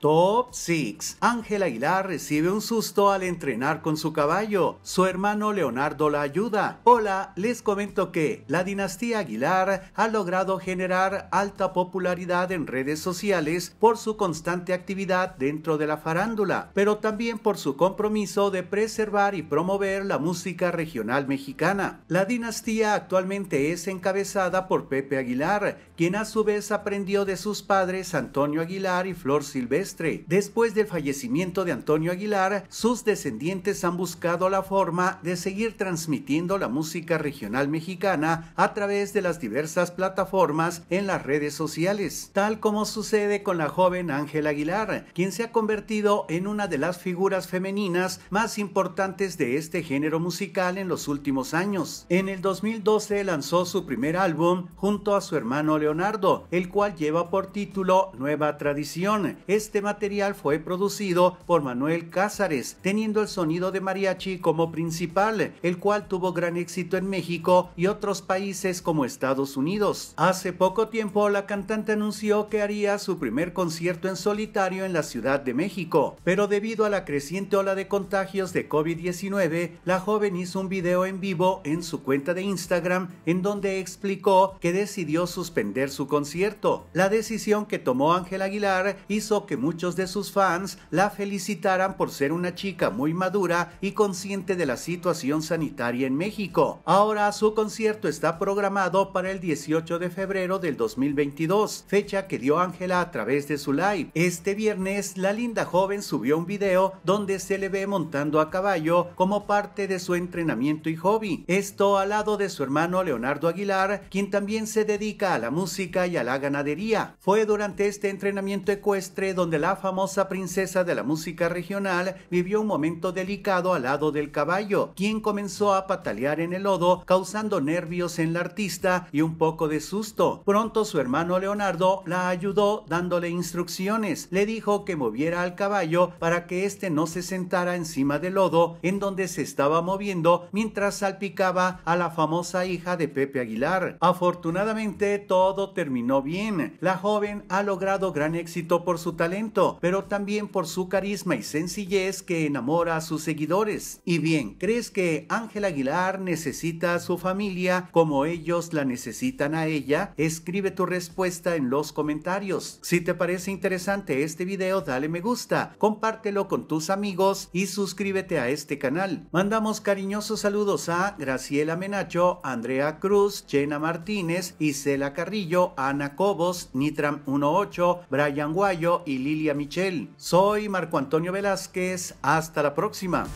Top 6. Ángel Aguilar recibe un susto al entrenar con su caballo. Su hermano Leonardo la ayuda. Hola, les comento que la dinastía Aguilar ha logrado generar alta popularidad en redes sociales por su constante actividad dentro de la farándula, pero también por su compromiso de preservar y promover la música regional mexicana. La dinastía actualmente es encabezada por Pepe Aguilar, quien a su vez aprendió de sus padres Antonio Aguilar y Flor Silvestre Después del fallecimiento de Antonio Aguilar, sus descendientes han buscado la forma de seguir transmitiendo la música regional mexicana a través de las diversas plataformas en las redes sociales, tal como sucede con la joven Ángela Aguilar, quien se ha convertido en una de las figuras femeninas más importantes de este género musical en los últimos años. En el 2012 lanzó su primer álbum junto a su hermano Leonardo, el cual lleva por título Nueva Tradición. Este este material fue producido por Manuel Cázares, teniendo el sonido de mariachi como principal, el cual tuvo gran éxito en México y otros países como Estados Unidos. Hace poco tiempo la cantante anunció que haría su primer concierto en solitario en la Ciudad de México, pero debido a la creciente ola de contagios de COVID-19, la joven hizo un video en vivo en su cuenta de Instagram en donde explicó que decidió suspender su concierto. La decisión que tomó Ángel Aguilar hizo que muchos de sus fans la felicitaran por ser una chica muy madura y consciente de la situación sanitaria en México. Ahora su concierto está programado para el 18 de febrero del 2022, fecha que dio Ángela a través de su live. Este viernes, la linda joven subió un video donde se le ve montando a caballo como parte de su entrenamiento y hobby. Esto al lado de su hermano Leonardo Aguilar, quien también se dedica a la música y a la ganadería. Fue durante este entrenamiento ecuestre donde la famosa princesa de la música regional vivió un momento delicado al lado del caballo, quien comenzó a patalear en el lodo, causando nervios en la artista y un poco de susto. Pronto su hermano Leonardo la ayudó dándole instrucciones. Le dijo que moviera al caballo para que éste no se sentara encima del lodo en donde se estaba moviendo mientras salpicaba a la famosa hija de Pepe Aguilar. Afortunadamente todo terminó bien. La joven ha logrado gran éxito por su talento pero también por su carisma y sencillez que enamora a sus seguidores. Y bien, ¿crees que Ángel Aguilar necesita a su familia como ellos la necesitan a ella? Escribe tu respuesta en los comentarios. Si te parece interesante este video, dale me gusta, compártelo con tus amigos y suscríbete a este canal. Mandamos cariñosos saludos a Graciela Menacho, Andrea Cruz, Jenna Martínez, Isela Carrillo, Ana Cobos, Nitram18, Brian Guayo y Lili soy Marco Antonio Velázquez, hasta la próxima.